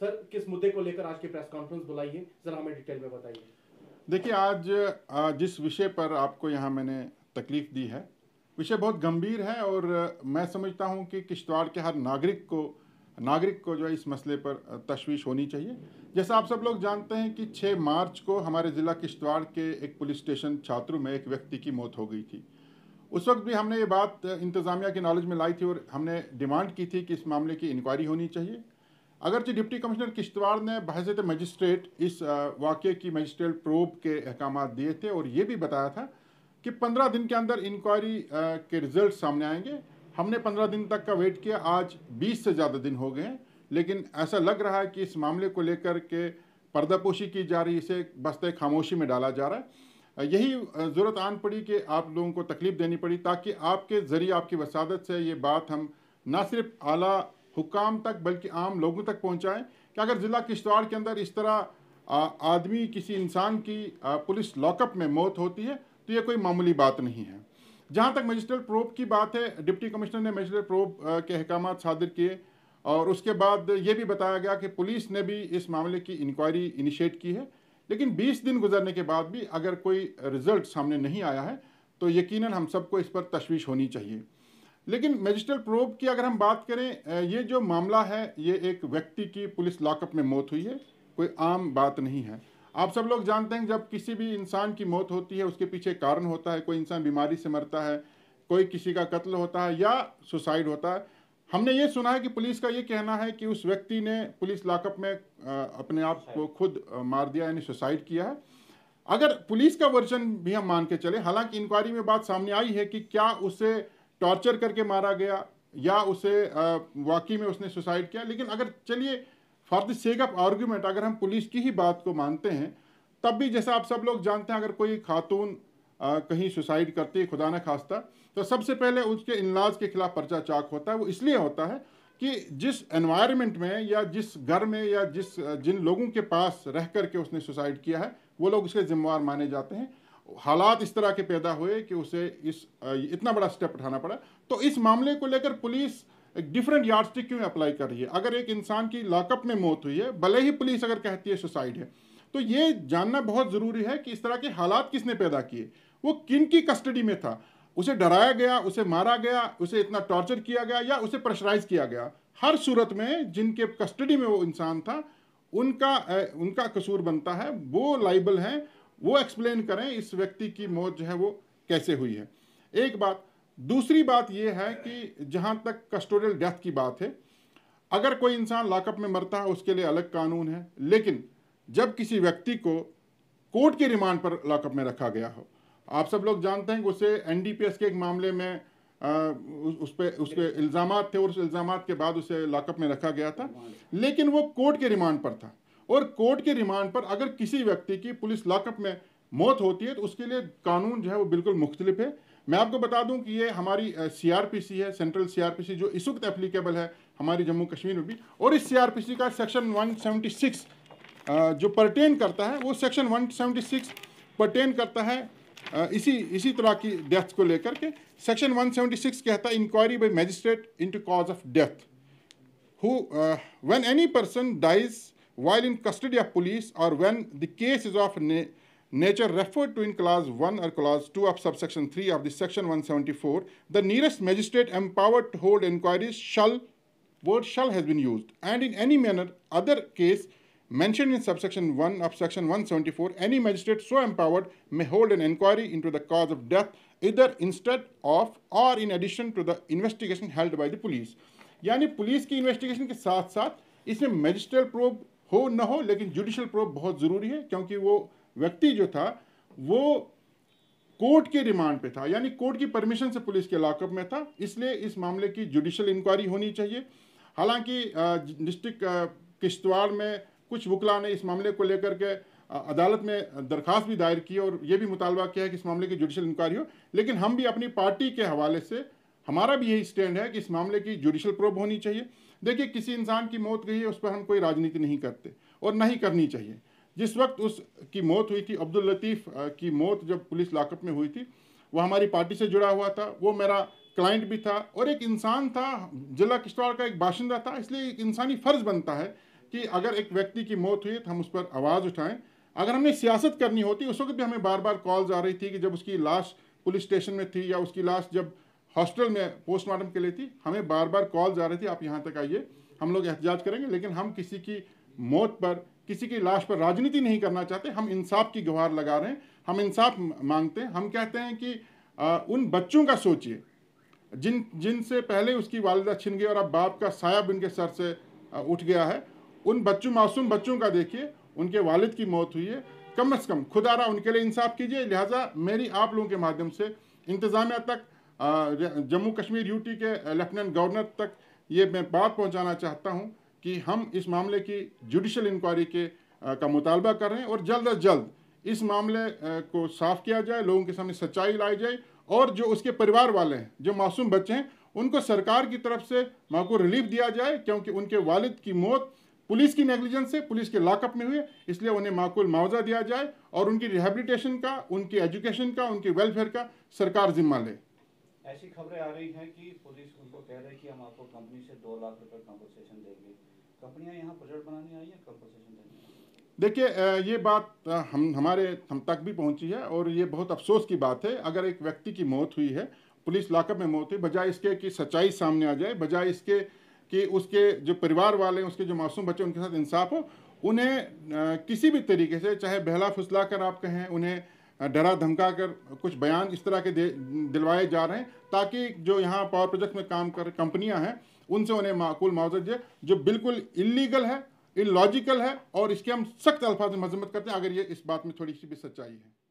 Sir किस मुद्दे को लेकर आज की प्रेस कॉन्फ्रेंस बुलाई है जरा हमें डिटेल में बताइए देखिए आज जिस विषय पर आपको यहाँ मैंने तकलीफ दी है विषय बहुत गंभीर है और मैं समझता हूँ कि किश्तवाड़ के हर नागरिक को नागरिक को जो है इस मसले पर तशवीश होनी चाहिए जैसा आप सब लोग जानते हैं कि 6 मार्च को हमारे ज़िला किश्तवाड़ के एक पुलिस स्टेशन छात्रों में एक व्यक्ति की मौत हो गई थी उस वक्त भी हमने ये बात इंतज़ामिया के नॉलेज में लाई थी और हमने डिमांड की थी कि इस मामले की इंक्वायरी होनी चाहिए अगरचि डिप्टी कमिश्नर किश्तवाड़ ने बहसत मजिस्ट्रेट इस वाक्य की मजिस्ट्रेट प्रोब के अहकाम दिए थे और ये भी बताया था कि पंद्रह दिन के अंदर इंक्वायरी के रिजल्ट सामने आएंगे हमने पंद्रह दिन तक का वेट किया आज बीस से ज़्यादा दिन हो गए हैं लेकिन ऐसा लग रहा है कि इस मामले को लेकर के पर्दापोशी की जा रही इसे बस्ते खामोशी में डाला जा रहा है यही ज़रूरत आन पड़ी कि आप लोगों को तकलीफ़ देनी पड़ी ताकि आपके ज़रिए आपकी वसादत से ये बात हम ना सिर्फ आला हुकाम तक बल्कि आम लोगों तक पहुँचाएँ कि अगर ज़िला किश्तवाड़ के अंदर इस तरह आदमी किसी इंसान की पुलिस लॉकअप में मौत होती है तो ये कोई मामूली बात नहीं है जहाँ तक मजिस्ट्रेट प्रोब की बात है डिप्टी कमिश्नर ने मजिस्ट्रेट प्रोब के अहकाम सादिर किए और उसके बाद ये भी बताया गया कि पुलिस ने भी इस मामले की इंक्वायरी इनिशिएट की है लेकिन 20 दिन गुजरने के बाद भी अगर कोई रिजल्ट सामने नहीं आया है तो यकीनन हम सबको इस पर तशवीश होनी चाहिए लेकिन मेजिस्ट्रल प्रोब की अगर हम बात करें ये जो मामला है ये एक व्यक्ति की पुलिस लॉकअप में मौत हुई है कोई आम बात नहीं है आप सब लोग जानते हैं जब किसी भी इंसान की मौत होती है उसके पीछे कारण होता है कोई इंसान बीमारी से मरता है कोई किसी का कत्ल होता है या सुसाइड होता है हमने ये सुना है कि पुलिस का ये कहना है कि उस व्यक्ति ने पुलिस लॉकअप में अपने आप को खुद मार दिया यानी सुसाइड किया है अगर पुलिस का वर्जन भी हम मान के चले हालांकि इंक्वायरी में बात सामने आई है कि क्या उसे टॉर्चर करके मारा गया या उसे वाकई में उसने सुसाइड किया लेकिन अगर चलिए for the sake of argument अगर हम पुलिस की ही बात को मानते हैं तब भी जैसा आप सब लोग जानते हैं अगर कोई खातून आ, कहीं सुसाइड करती है खुदा न खास्ता तो सबसे पहले उसके इलाज के खिलाफ पर्चा चाक होता है वो इसलिए होता है कि जिस एनवायरनमेंट में या जिस घर में या जिस जिन लोगों के पास रह करके उसने सुसाइड किया है वो लोग उसके जिम्मेवार माने जाते हैं हालात इस तरह के पैदा हुए कि उसे इस इतना बड़ा स्टेप उठाना पड़ा तो इस मामले को लेकर पुलिस एक डिफरेंट यार्ड क्यों अप्लाई कर रही है अगर एक इंसान की लॉकअप में मौत हुई है भले ही पुलिस अगर कहती है सुसाइड है तो ये जानना बहुत ज़रूरी है कि इस तरह के हालात किसने पैदा किए वो किन की कस्टडी में था उसे डराया गया उसे मारा गया उसे इतना टॉर्चर किया गया या उसे प्रेशराइज किया गया हर सूरत में जिनके कस्टडी में वो इंसान था उनका उनका कसूर बनता है वो लाइबल हैं वो एक्सप्लेन करें इस व्यक्ति की मौत जो है वो कैसे हुई है एक बात दूसरी बात यह है कि जहाँ तक कस्टोडियल डेथ की बात है अगर कोई इंसान लॉकअप में मरता है उसके लिए अलग कानून है लेकिन जब किसी व्यक्ति को कोर्ट के रिमांड पर लॉकअप में रखा गया हो आप सब लोग जानते हैं कि उसे एन के एक मामले में आ, उस पर उसके इल्ज़ाम थे और उस इल्ज़ाम के बाद उसे लॉकअप में रखा गया था लेकिन वो कोर्ट के रिमांड पर था और कोर्ट के रिमांड पर अगर किसी व्यक्ति की पुलिस लॉकअप में मौत होती है तो उसके लिए कानून जो है वो बिल्कुल मुख्तलिफ है मैं आपको बता दूं कि ये हमारी सीआरपीसी है सेंट्रल सीआरपीसी जो इस वक्त एप्लीकेबल है हमारी जम्मू कश्मीर में भी और इस सीआरपीसी का सेक्शन 176 जो परटेन करता है वो सेक्शन 176 परटेन करता है इसी इसी तरह की डेथ को लेकर के सेक्शन 176 कहता है inquiry by magistrate into cause of death who when any person dies while in custody of police or when the case is of na nature referred to in clause 1 or clause 2 of subsection 3 of the section 174, the nearest magistrate empowered to hold inquiries shall, word shall has been used, and in any manner other case mentioned in subsection 1 of section 174, any magistrate so empowered may hold an inquiry into the cause of death either instead of or in addition to the investigation held by the police. यानी police की investigation के साथ साथ इसमें मजिस्ट्रल probe हो ना हो लेकिन जुडिशल प्रोब बहुत ज़रूरी है क्योंकि वो व्यक्ति जो था वो कोर्ट के रिमांड पे था यानी कोर्ट की परमिशन से पुलिस के लॉकअप में था इसलिए इस मामले की जुडिशल इंक्वायरी होनी चाहिए हालांकि डिस्ट्रिक्ट किश्तवाड़ में कुछ वकला ने इस मामले को लेकर के अदालत में दरखास्त भी दायर की और ये भी मुतालबा किया है कि इस मामले की जुडिशल इंक्वायरी हो लेकिन हम भी अपनी पार्टी के हवाले से हमारा भी यही स्टैंड है कि इस मामले की जुडिशल प्रोब होनी चाहिए देखिए किसी इंसान की मौत गई है उस पर हम कोई राजनीति नहीं करते और नहीं करनी चाहिए जिस वक्त उसकी मौत हुई थी अब्दुल लतीफ़ की मौत जब पुलिस लाकअप में हुई थी वो हमारी पार्टी से जुड़ा हुआ था वो मेरा क्लाइंट भी था और एक इंसान था जिला किश्तवाड़ का एक बाशिंदा था इसलिए एक इंसानी फ़र्ज़ बनता है कि अगर एक व्यक्ति की मौत हुई तो हम उस पर आवाज़ उठाएं अगर हमें सियासत करनी होती उस वक्त भी हमें बार बार कॉल्स आ रही थी कि जब उसकी लाश पुलिस स्टेशन में थी या उसकी लाश जब हॉस्टल में पोस्टमार्टम के लिए थी हमें बार बार कॉल जा रही थी आप यहाँ तक आइए हम लोग एहतजाज करेंगे लेकिन हम किसी की मौत पर किसी की लाश पर राजनीति नहीं करना चाहते हम इंसाफ की गुहार लगा रहे हैं हम इंसाफ मांगते हैं हम कहते हैं कि आ, उन बच्चों का सोचिए जिन जिनसे पहले उसकी वालदा छिन गई और अब बाप का साया उनके सर से आ, उठ गया है उन बच्चों मासूम बच्चों का देखिए उनके वालिद की मौत हुई है कम अज़ कम खुदारा उनके लिए इंसाफ कीजिए लिहाजा मेरी आप लोगों के माध्यम से इंतज़ामिया तक जम्मू कश्मीर यूटी के लेफ्टिनेंट गवर्नर तक ये मैं बात पहुंचाना चाहता हूं कि हम इस मामले की जुडिशल इंक्वायरी के का मुतालबा कर रहे हैं और जल्द अज जल्द इस मामले को साफ किया जाए लोगों के सामने सच्चाई लाई जाए और जो उसके परिवार वाले हैं जो मासूम बच्चे हैं उनको सरकार की तरफ से माँ को रिलीफ दिया जाए क्योंकि उनके वालिद की मौत पुलिस की नेग्लिजेंस से पुलिस के लाकअप में हुए इसलिए उन्हें माकूल मुआवजा दिया जाए और उनकी रिहेबिलिटेशन का उनकी एजुकेशन का उनके वेलफेयर का सरकार जिम्मा ले ऐसी खबरें आ रही हैं कि पुलिस उनको कह रही है कि हम आपको कंपनी से दो लाख रुपए कंपनसेशन देंगे कंपनियां यहाँ प्रोजेक्ट बनाने आई हैं कंपनसेशन देने देखिए ये बात हम हमारे हम तक भी पहुंची है और ये बहुत अफसोस की बात है अगर एक व्यक्ति की मौत हुई है पुलिस लाकअप में मौत हुई बजाय इसके कि सच्चाई सामने आ जाए बजाय इसके कि उसके जो परिवार वाले हैं उसके जो मासूम बच्चे उनके साथ इंसाफ हो उन्हें किसी भी तरीके से चाहे बहला फुसला कर आप कहें उन्हें डरा धमका कर कुछ बयान इस तरह के दिलवाए जा रहे हैं ताकि जो यहाँ पावर प्रोजेक्ट में काम कर कंपनियाँ हैं उनसे उन्हें माकूल मुआवजा दिए जो बिल्कुल इलीगल है इलॉजिकल है और इसके हम सख्त अल्फाज में मजम्मत करते हैं अगर ये इस बात में थोड़ी सी भी सच्चाई है